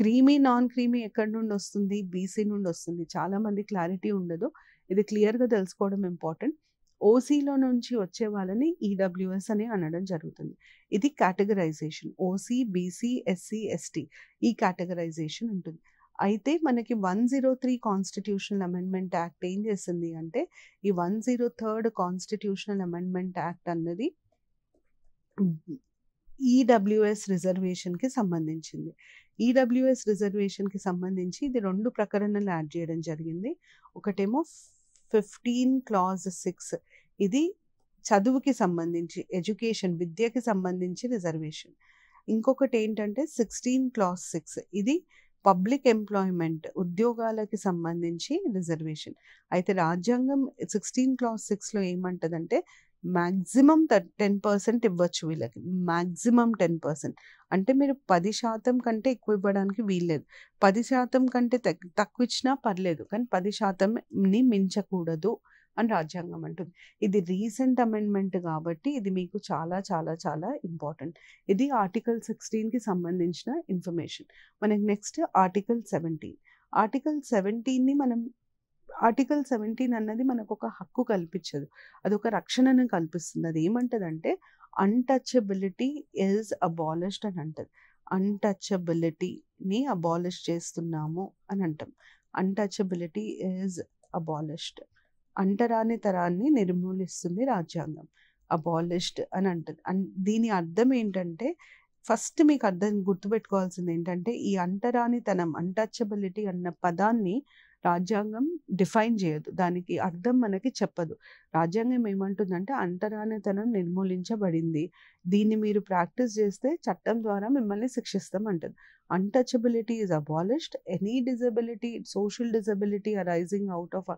క్రీమీ నాన్ క్రీమీ ఎక్కడి నుండి వస్తుంది బీసీ నుండి వస్తుంది చాలామంది క్లారిటీ ఉండదు ఇది క్లియర్గా తెలుసుకోవడం ఇంపార్టెంట్ ఓసీలో నుంచి వచ్చే వాళ్ళని ఈడబ్ల్యూఎస్ e అని అనడం జరుగుతుంది ఇది categorization OC BC SC ST ఈ కేటగరైజేషన్ ఉంటుంది అయితే మనకి one zero three constitutional amendment act ఏం చేసింది అంటే ఈ one zero third constitutional amendment act అన్నది ఈడబ్ల్యూఎస్ రిజర్వేషన్కి సంబంధించింది ఈడబ్ల్యూఎస్ రిజర్వేషన్కి సంబంధించి ఇది రెండు ప్రకరణలు యాడ్ చేయడం జరిగింది ఒకటేమో ఫిఫ్టీన్ క్లాజ్ సిక్స్ ఇది చదువుకి సంబంధించి ఎడ్యుకేషన్ విద్యకి సంబంధించి రిజర్వేషన్ ఇంకొకటి ఏంటంటే సిక్స్టీన్ క్లాస్ సిక్స్ ఇది పబ్లిక్ ఎంప్లాయ్మెంట్ ఉద్యోగాలకి సంబంధించి రిజర్వేషన్ అయితే రాజ్యాంగం సిక్స్టీన్ క్లాస్ సిక్స్లో ఏమంటుందంటే మ్యాక్సిమం టెన్ పర్సెంట్ ఇవ్వచ్చు వీళ్ళకి మ్యాక్సిమం టెన్ పర్సెంట్ అంటే మీరు పది శాతం కంటే ఎక్కువ ఇవ్వడానికి వీల్లేదు పది శాతం కంటే తక్కువ ఇచ్చినా పర్లేదు కానీ పది శాతంని మించకూడదు అని రాజ్యాంగం అంటుంది ఇది రీసెంట్ అమెండ్మెంట్ కాబట్టి ఇది మీకు చాలా చాలా చాలా ఇంపార్టెంట్ ఇది ఆర్టికల్ సిక్స్టీన్కి సంబంధించిన ఇన్ఫర్మేషన్ మనకి నెక్స్ట్ ఆర్టికల్ సెవెంటీన్ ఆర్టికల్ సెవెంటీన్ని మనం ఆర్టికల్ సెవెంటీన్ అన్నది మనకు ఒక హక్కు కల్పించదు అది ఒక రక్షణను కల్పిస్తుంది అది ఏమంటదంటే అన్టచబిలిటీ ఈజ్ అబాలిష్డ్ అని అంటది అన్టచబిలిటీని అబాలిష్ చేస్తున్నాము అని అంటాం అన్టచబిలిటీ ఈజ్ అబాలిష్డ్ అంటరాని తరాన్ని నిర్మూలిస్తుంది రాజ్యాంగం అబాలిష్డ్ అని అంటుంది దీని అర్థం ఏంటంటే ఫస్ట్ మీకు అర్థం గుర్తుపెట్టుకోవాల్సింది ఏంటంటే ఈ అంటరానితనం అంటచబిలిటీ అన్న పదాన్ని రాజ్యాంగం డిఫైన్ చేయదు దానికి అర్థం మనకి చెప్పదు రాజ్యాంగం ఏమంటుందంటే అంటరానితనం నిర్మూలించబడింది దీన్ని మీరు ప్రాక్టీస్ చేస్తే చట్టం ద్వారా మిమ్మల్ని శిక్షిస్తాం అంటుంది untouchability is abolished any disability social disability arising out of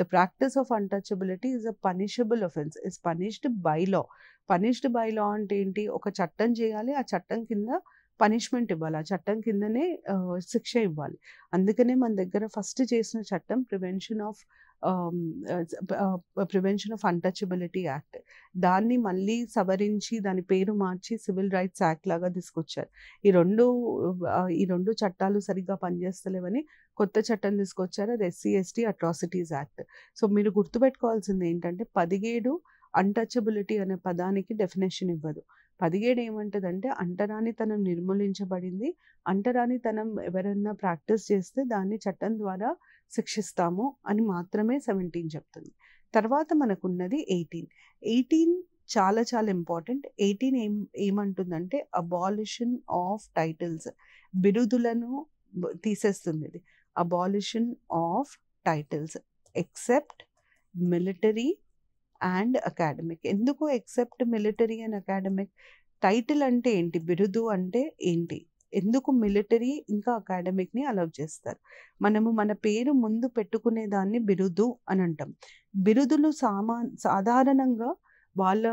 the practice of untouchability is a punishable offence is punished by law punished by law అంటే ఏంటి ఒక చట్టం చేయాలి ఆ చట్టం కింద పనిష్మెంట్ ఇవ్వాలి ఆ చట్టం కిందనే శిక్ష ఇవ్వాలి అందుకనే మన దగ్గర ఫస్ట్ చేసిన చట్టం prevention of prevention of untouchability act దాన్ని మళ్ళీ సవరించి దాని పేరు మార్చి సివిల్ రైట్స్ యాక్ట్ లాగా తీసుకొచ్చారు ఈ రెండు ఈ రెండు చట్టాలు సరిగ్గా పనిచేస్తలేవని కొత్త చట్టం తీసుకొచ్చారు అది SC ST atrocities act so మీరు గుర్తుపెట్టుకోవాల్సింది ఏంటంటే పదిహేడు అన్టచబిలిటీ అనే పదానికి డెఫినేషన్ ఇవ్వదు పదిహేడు ఏమంటదంటే అంటరానితనం నిర్మూలించబడింది అంటరానితనం ఎవరన్నా ప్రాక్టీస్ చేస్తే దాన్ని చట్టం ద్వారా శిక్షిస్తాము అని మాత్రమే సెవెంటీన్ చెప్తుంది తర్వాత మనకున్నది ఎయిటీన్ ఎయిటీన్ చాలా చాలా ఇంపార్టెంట్ ఎయిటీన్ ఏం ఏమంటుందంటే అబాలిషన్ ఆఫ్ టైటిల్స్ బిరుదులను తీసేస్తుంది ఇది abolition of titles except military and academic ఎందుకు except military and academic title అంటే ఏంటి బిరుదు అంటే ఏంటి ఎందుకు మిలిటరీ ఇంకా అకాడమిక్ని అలౌ చేస్తారు మనము మన పేరు ముందు పెట్టుకునే దాన్ని బిరుదు అని అంటాం బిరుదులు సామా సాధారణంగా వాళ్ళ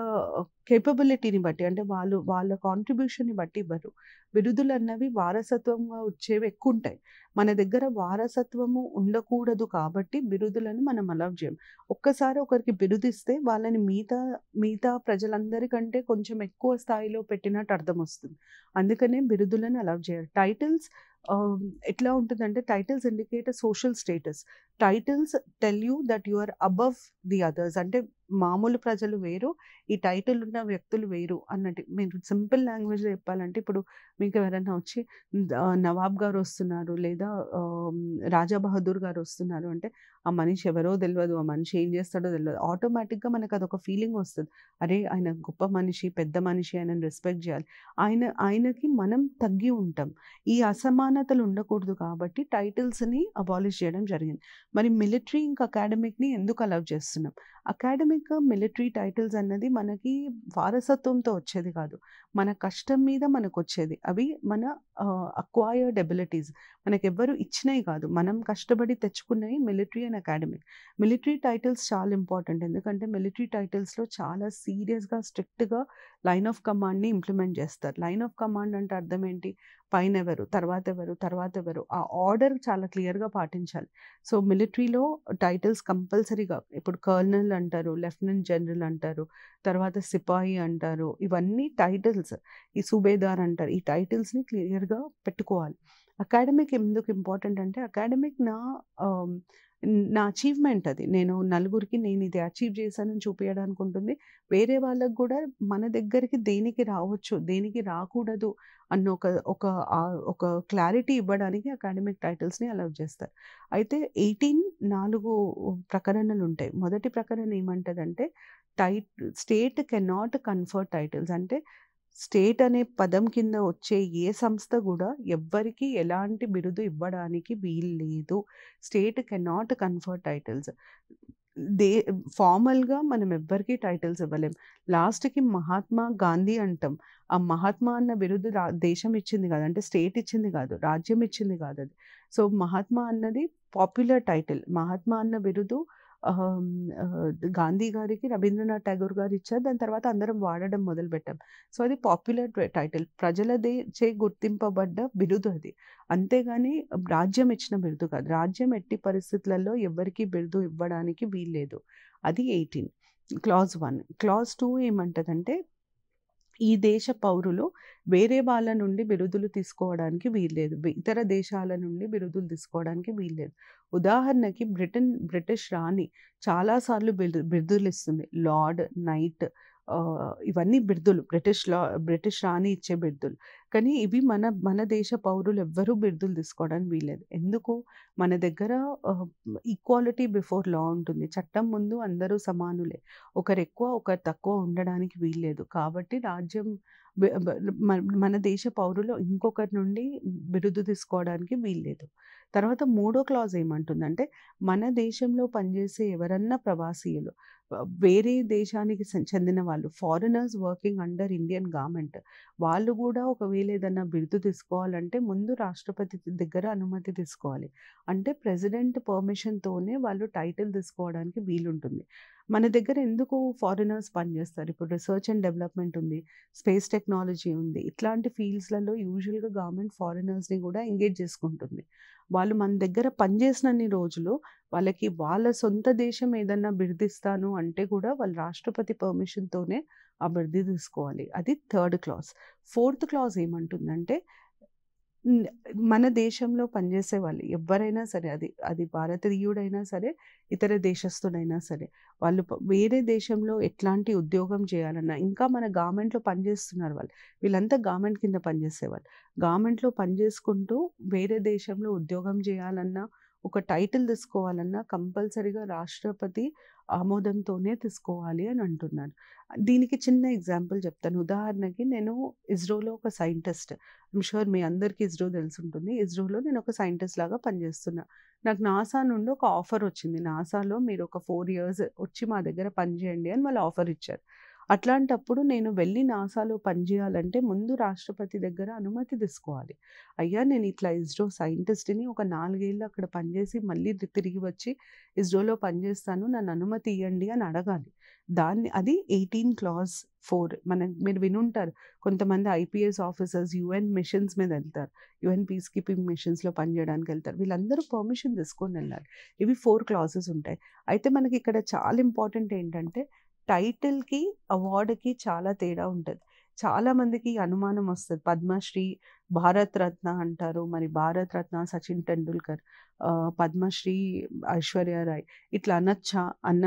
కేపబిలిటీని బట్టి అంటే వాళ్ళు వాళ్ళ కాంట్రిబ్యూషన్ని బట్టి ఇవ్వరు బిరుదులు అన్నవి వారసత్వంగా వచ్చేవి ఎక్కువ ఉంటాయి మన దగ్గర వారసత్వము ఉండకూడదు కాబట్టి బిరుదులను మనం అలవ్ చేయం ఒక్కసారి ఒకరికి బిరుదిస్తే వాళ్ళని మిగతా మిగతా ప్రజలందరికంటే కొంచెం ఎక్కువ స్థాయిలో పెట్టినట్టు అర్థం వస్తుంది అందుకనే బిరుదులను అలవ్ చేయాలి టైటిల్స్ ఎట్లా ఉంటుందంటే titles indicate social status titles tell you that you are above the others అంటే మామూలు ప్రజలు వేరు ఈ టైటిల్ ఉన్న గా వ్యక్తులు వేరు అన్నట్టు మీరు సింపుల్ లాంగ్వేజ్ చెప్పాలంటే ఇప్పుడు మీకు ఎవరైనా వచ్చి నవాబ్ గారు వస్తున్నారు లేదా రాజా బహదూర్ గారు వస్తున్నారు అంటే ఆ మనిషి ఎవరో తెలియదు ఆ మనిషి ఏం చేస్తాడో తెలియదు ఆటోమేటిక్గా మనకు అదొక ఫీలింగ్ వస్తుంది అరే ఆయన గొప్ప మనిషి పెద్ద మనిషి ఆయనను రెస్పెక్ట్ చేయాలి ఆయన ఆయనకి మనం తగ్గి ఉంటాం ఈ అసమానతలు ఉండకూడదు కాబట్టి టైటిల్స్ని అబాలిష్ చేయడం జరిగింది మరి మిలిటరీ ఇంకా అకాడమిక్ని ఎందుకు అలౌ చేస్తున్నాం అకాడమిక్ మిలిటరీ టైటిల్స్ అన్నది మనకి వారసత్వంతో వచ్చేది కాదు మన కష్టం మీద మనకు వచ్చేది అవి మన అక్వైర్డ్ ఎబిలిటీస్ ఎవ్వరు ఇచ్చినవి కాదు మనం కష్టపడి తెచ్చుకున్నవి military and academic military titles చాలా ఇంపార్టెంట్ ఎందుకంటే మిలిటరీ టైటిల్స్లో చాలా సీరియస్గా స్ట్రిక్ట్గా లైన్ ఆఫ్ కమాండ్ని ఇంప్లిమెంట్ చేస్తారు లైన్ ఆఫ్ కమాండ్ అంటే అర్థం ఏంటి పైన ఎవరు తర్వాత ఎవరు తర్వాత ఎవరు ఆ ఆర్డర్ చాలా క్లియర్గా పాటించాలి సో మిలిటరీలో టైటిల్స్ కంపల్సరీగా ఇప్పుడు కర్నల్ అంటారు లెఫ్టినెంట్ జనరల్ అంటారు తర్వాత సిప్ సిపాయి అంటారు ఇవన్నీ టైటిల్స్ ఈ సుబేదార్ అంటారు ఈ టైటిల్స్ని క్లియర్గా పెట్టుకోవాలి అకాడమిక్ ఎందుకు ఇంపార్టెంట్ అంటే అకాడమిక్ నా నా అచీవ్మెంట్ అది నేను నలుగురికి నేను ఇది అచీవ్ చేశానని చూపించడానికి ఉంటుంది వేరే వాళ్ళకు కూడా మన దగ్గరికి దేనికి రావచ్చు దేనికి రాకూడదు అన్న ఒక ఒక ఒక క్లారిటీ ఇవ్వడానికి అకాడమిక్ టైటిల్స్ని అలౌ చేస్తారు అయితే ఎయిటీన్ నాలుగు ప్రకరణలు ఉంటాయి మొదటి ప్రకరణ ఏమంటుందంటే టైట్ స్టేట్ కెనాట్ కన్ఫర్ టైటిల్స్ అంటే స్టేట్ అనే పదం కింద వచ్చే ఏ సంస్థ కూడా ఎవ్వరికి ఎలాంటి బిరుదు ఇవ్వడానికి వీలు లేదు state cannot confer titles they ఫార్మల్గా మనం ఎవ్వరికి టైటిల్స్ ఇవ్వలేం లాస్ట్కి మహాత్మా గాంధీ అంటాం ఆ మహాత్మా అన్న బిరుదు దేశం ఇచ్చింది కాదు అంటే స్టేట్ ఇచ్చింది కాదు రాజ్యం ఇచ్చింది కాదు అది సో మహాత్మా అన్నది పాపులర్ టైటిల్ మహాత్మా అన్న బిరుదు గాంధీ గారికి రవీంద్రనాథ్ ఠాగూర్ గారు ఇచ్చారు దాని తర్వాత అందరం వాడడం పెట్టాం సో అది పాపులర్ టైటిల్ ప్రజలదే చే గుర్తింపబడ్డ బిరుదు అది అంతేగాని రాజ్యం ఇచ్చిన బిరుదు కాదు రాజ్యం ఎట్టి పరిస్థితులలో ఎవరికి బిరుదు ఇవ్వడానికి వీల్లేదు అది eighteen clause one clause two ఏమంటదంటే ఈ దేశ పౌరులు వేరే వాళ్ళ నుండి బిరుదులు తీసుకోవడానికి వీల్లేదు ఇతర దేశాల నుండి బిరుదులు తీసుకోవడానికి వీల్లేదు ఉదాహరణకి బ్రిటన్ బ్రిటిష్ రాణి చాలాసార్లు బిరుదులు ఇస్తుంది లార్డ్ నైట్ ఇవన్నీ బిర్దులు బ్రిటిష్ లా బ్రిటిష్ రాణి ఇచ్చే బిర్దులు కానీ ఇవి మన మన దేశ పౌరులు ఎవ్వరూ బిర్దులు తీసుకోవడానికి వీలేదు ఎందుకు మన దగ్గర ఈక్వాలిటీ బిఫోర్ లా ఉంటుంది చట్టం ముందు అందరూ సమానులే ఒకరు ఎక్కువ ఒకరు తక్కువ ఉండడానికి వీల్లేదు కాబట్టి రాజ్యం మన దేశ పౌరులు ఇంకొకరి నుండి బిరుదు తీసుకోవడానికి వీల్లేదు తర్వాత మూడో క్లాజ్ ఏమంటుందంటే మన దేశంలో పనిచేసే ఎవరన్నా ప్రవాసీయులు వేరే దేశానికి చెందిన వాళ్ళు foreigners working under Indian government వాళ్ళు కూడా ఒకవేళ ఏదన్నా బిరుదు తీసుకోవాలంటే ముందు రాష్ట్రపతి దగ్గర అనుమతి తీసుకోవాలి అంటే ప్రెసిడెంట్ పర్మిషన్తోనే వాళ్ళు టైటిల్ తీసుకోవడానికి వీలుంటుంది మన దగ్గర ఎందుకు ఫారినర్స్ పనిచేస్తారు ఇప్పుడు రీసెర్చ్ అండ్ డెవలప్మెంట్ ఉంది స్పేస్ టెక్నాలజీ ఉంది ఇట్లాంటి ఫీల్డ్స్లలో యూజువల్గా గవర్నమెంట్ ఫారినర్స్ని కూడా ఎంగేజ్ చేసుకుంటుంది వాళ్ళు మన దగ్గర పనిచేసినన్ని రోజులు వాళ్ళకి వాళ్ళ సొంత దేశం ఏదన్నా బిర్దిస్తాను అంటే కూడా వాళ్ళ రాష్ట్రపతి పర్మిషన్తోనే ఆ బిర్ది తీసుకోవాలి అది థర్డ్ క్లాస్ ఫోర్త్ క్లాస్ ఏమంటుందంటే మన దేశంలో పనిచేసే వాళ్ళు ఎవరైనా సరే అది అది భారతీయుడైనా సరే ఇతర దేశస్తుడైనా సరే వాళ్ళు వేరే దేశంలో ఎట్లాంటి ఉద్యోగం చేయాలన్నా ఇంకా మన గవర్నమెంట్లో పనిచేస్తున్నారు వాళ్ళు వీళ్ళంతా గవర్నమెంట్ కింద పనిచేసేవాళ్ళు గవర్నమెంట్లో పనిచేసుకుంటూ వేరే దేశంలో ఉద్యోగం చేయాలన్నా ఒక టైటిల్ తీసుకోవాలన్నా కంపల్సరీగా రాష్ట్రపతి ఆమోదంతోనే తీసుకోవాలి అని అంటున్నారు దీనికి చిన్న ఎగ్జాంపుల్ చెప్తాను ఉదాహరణకి నేను ఇస్రోలో ఒక సైంటిస్ట్ ఐమ్ షూర్ మీ అందరికీ ఇస్రో తెలుసుంటుంది ఇస్రోలో నేను ఒక సైంటిస్ట్ లాగా పనిచేస్తున్నా నాకు నాసా నుండి ఒక ఆఫర్ వచ్చింది నాసాలో మీరు ఒక ఫోర్ ఇయర్స్ వచ్చి మా దగ్గర పనిచేయండి అని వాళ్ళు ఆఫర్ ఇచ్చారు అట్లాంటప్పుడు నేను వెళ్ళి నాసాలో పనిచేయాలంటే ముందు రాష్ట్రపతి దగ్గర అనుమతి తీసుకోవాలి అయ్యా నేను ఇట్లా ఇస్రో సైంటిస్ట్ని ఒక నాలుగేళ్ళు అక్కడ పనిచేసి మళ్ళీ తిరిగి వచ్చి ఇస్రోలో పనిచేస్తాను నన్ను అనుమతి ఇవ్వండి అని అడగాలి దాన్ని అది ఎయిటీన్ క్లాస్ ఫోర్ మన మీరు వినుంటారు కొంతమంది ఐపీఎస్ ఆఫీసర్స్ యుఎన్ మిషన్స్ మీద వెళ్తారు యుఎన్ పీస్ కీపింగ్ మిషన్స్లో పనిచేయడానికి వెళ్తారు వీళ్ళందరూ పర్మిషన్ తీసుకొని వెళ్ళాలి ఇవి ఫోర్ క్లాసెస్ ఉంటాయి అయితే మనకి ఇక్కడ చాలా ఇంపార్టెంట్ ఏంటంటే టైటిల్కి అవార్డుకి చాలా తేడా ఉంటుంది చాలామందికి అనుమానం వస్తుంది పద్మశ్రీ భారత్ రత్న అంటారు మరి భారత్ రత్న సచిన్ టెండూల్కర్ పద్మశ్రీ రాయ్ ఇట్లా అనొచ్చా అన్న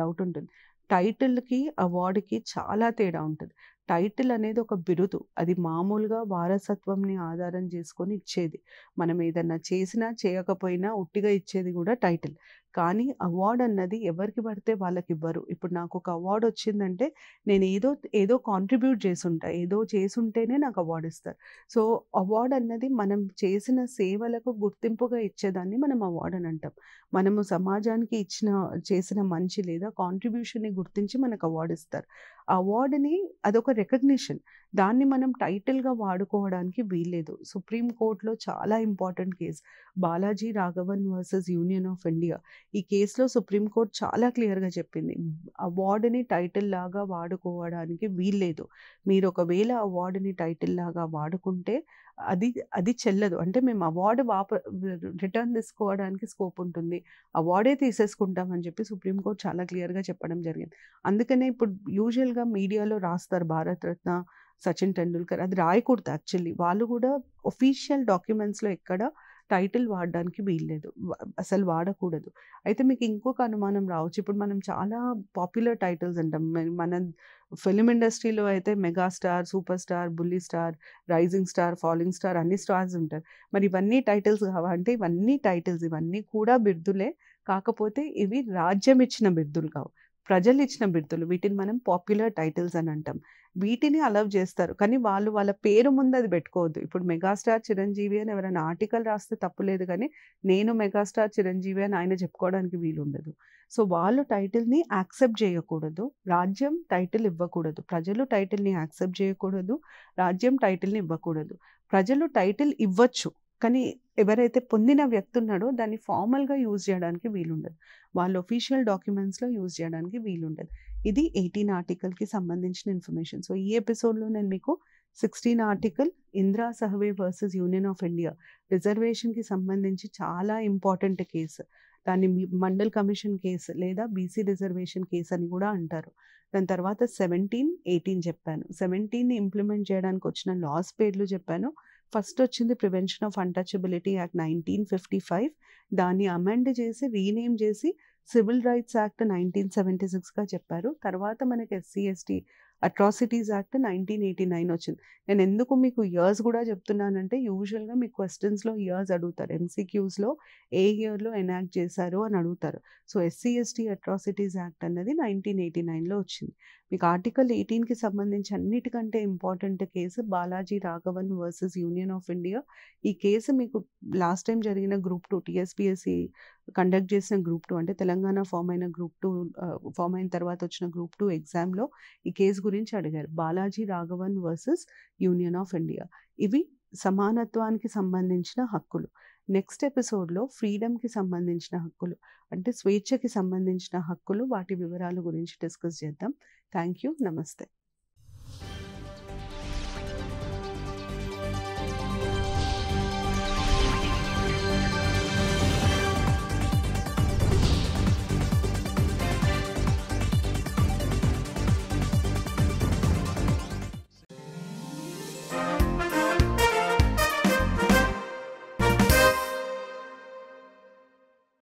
డౌట్ ఉంటుంది టైటిల్కి అవార్డుకి చాలా తేడా ఉంటుంది టైటిల్ అనేది ఒక బిరుదు అది మామూలుగా వారసత్వంని ఆధారం చేసుకొని ఇచ్చేది మనం ఏదన్నా చేసినా చేయకపోయినా ఉట్టిగా ఇచ్చేది కూడా టైటిల్ కానీ అవార్డు అన్నది ఎవరికి పడితే వాళ్ళకి ఇవ్వరు ఇప్పుడు నాకు ఒక అవార్డు వచ్చిందంటే నేను ఏదో ఏదో కాంట్రిబ్యూట్ చేసుంటా ఏదో చేసుంటేనే నాకు అవార్డు ఇస్తారు సో అవార్డు అన్నది మనం చేసిన సేవలకు గుర్తింపుగా ఇచ్చేదాన్ని మనం అవార్డు అని అంటాం మనము సమాజానికి ఇచ్చిన చేసిన మంచి లేదా కాంట్రిబ్యూషన్ని గుర్తించి మనకు అవార్డు ఇస్తారు అవార్డుని అదొక రికగ్నిషన్ దాన్ని మనం టైటిల్గా వాడుకోవడానికి వీల్లేదు సుప్రీంకోర్టులో చాలా important case Balaji Raghavan versus union of India ఈ కేసులో సుప్రీంకోర్టు చాలా క్లియర్గా చెప్పింది అవార్డుని టైటిల్ లాగా వాడుకోవడానికి వీల్లేదు మీరు ఒకవేళ అవార్డుని టైటిల్ లాగా వాడుకుంటే అది అది చెల్లదు అంటే మేము అవార్డు వాప రిటర్న్ తీసుకోవడానికి స్కోప్ ఉంటుంది అవార్డే తీసేసుకుంటామని చెప్పి సుప్రీంకోర్టు చాలా క్లియర్గా చెప్పడం జరిగింది అందుకనే ఇప్పుడు యూజువల్గా మీడియాలో రాస్తారు భారతరత్న సచిన్ టెండూల్కర్ అది రాయకూడదు యాక్చువల్లీ వాళ్ళు కూడా ఒఫీషియల్ డాక్యుమెంట్స్లో ఎక్కడ టైటిల్ వాడడానికి వీల్లేదు అసలు వాడకూడదు అయితే మీకు ఇంకొక అనుమానం రావచ్చు ఇప్పుడు మనం చాలా పాపులర్ టైటిల్స్ అంటాం మన ఫిలిం ఇండస్ట్రీలో అయితే మెగాస్టార్ సూపర్ స్టార్ బుల్లి star rising star falling star అన్ని స్టార్స్ ఉంటారు మరి ఇవన్నీ టైటిల్స్ కావాలంటే ఇవన్నీ టైటిల్స్ ఇవన్నీ కూడా బిర్దులే కాకపోతే ఇవి రాజ్యం ఇచ్చిన బిర్దులు కావు ప్రజలు ఇచ్చిన బిడ్డలు వీటిని మనం పాపులర్ టైటిల్స్ అని అంటాం వీటిని అలవ్ చేస్తారు కానీ వాళ్ళు వాళ్ళ పేరు ముందు అది పెట్టుకోవద్దు ఇప్పుడు మెగాస్టార్ చిరంజీవి అని ఎవరైనా ఆర్టికల్ రాస్తే తప్పు లేదు కానీ నేను మెగాస్టార్ చిరంజీవి అని ఆయన చెప్పుకోవడానికి వీలుండదు సో వాళ్ళు టైటిల్ని యాక్సెప్ట్ చేయకూడదు రాజ్యం టైటిల్ ఇవ్వకూడదు ప్రజలు టైటిల్ని యాక్సెప్ట్ చేయకూడదు రాజ్యం టైటిల్ని ఇవ్వకూడదు ప్రజలు టైటిల్ ఇవ్వచ్చు కానీ ఎవరైతే పొందిన వ్యక్తి ఉన్నాడో దాన్ని ఫార్మల్గా యూజ్ చేయడానికి వీలుండదు వాళ్ళ ఒఫీషియల్ డాక్యుమెంట్స్లో యూజ్ చేయడానికి వీలుండదు ఇది ఎయిటీన్ ఆర్టికల్కి సంబంధించిన ఇన్ఫర్మేషన్ సో ఈ ఎపిసోడ్లో నేను మీకు sixteen article Indira Sawhney versus union of India రిజర్వేషన్కి సంబంధించి చాలా ఇంపార్టెంట్ కేసు దాన్ని మండల్ కమిషన్ కేసు లేదా బీసీ రిజర్వేషన్ కేసు అని కూడా అంటారు దాని తర్వాత సెవెంటీన్ ఎయిటీన్ చెప్పాను సెవెంటీన్ ఇంప్లిమెంట్ చేయడానికి వచ్చిన లాస్ పేర్లు చెప్పాను ఫస్ట్ వచ్చింది prevention of untouchability act nineteen fifty five దాన్ని అమెండ్ చేసి రీనేమ్ చేసి civil rights act nineteen seventy సిక్స్గా చెప్పారు తర్వాత మనకి SC ST atrocities act nineteen eighty nine వచ్చింది నేను ఎందుకు మీకు ఇయర్స్ కూడా చెప్తున్నానంటే యూజువల్గా మీ క్వశ్చన్స్లో ఇయర్స్ అడుగుతారు ఎంసీక్యూస్లో ఏ ఇయర్లో ఎనాక్ట్ చేశారు అని అడుగుతారు so SC ST atrocities act అన్నది నైన్టీన్ ఎయిటీ నైన్లో వచ్చింది మీకు ఆర్టికల్ ఎయిటీన్కి సంబంధించి అన్నిటికంటే important case Balaji Raghavan versus union of India ఈ కేసు మీకు లాస్ట్ టైం జరిగిన గ్రూప్ టూ టీఎస్పీఎస్సీ కండక్ట్ చేసిన గ్రూప్ టూ అంటే తెలంగాణ ఫామ్ అయిన గ్రూప్ టూ ఫామ్ అయిన తర్వాత వచ్చిన గ్రూప్ టూ ఎగ్జామ్లో ఈ కేసు గురించి అడిగారు Balaji Raghavan versus union of India ఇవి సమానత్వానికి సంబంధించిన హక్కులు నెక్స్ట్ ఎపిసోడ్లో ఫ్రీడమ్కి సంబంధించిన హక్కులు అంటే స్వేచ్ఛకి సంబంధించిన హక్కులు వాటి వివరాల గురించి డిస్కస్ చేద్దాం థ్యాంక్ యూ నమస్తే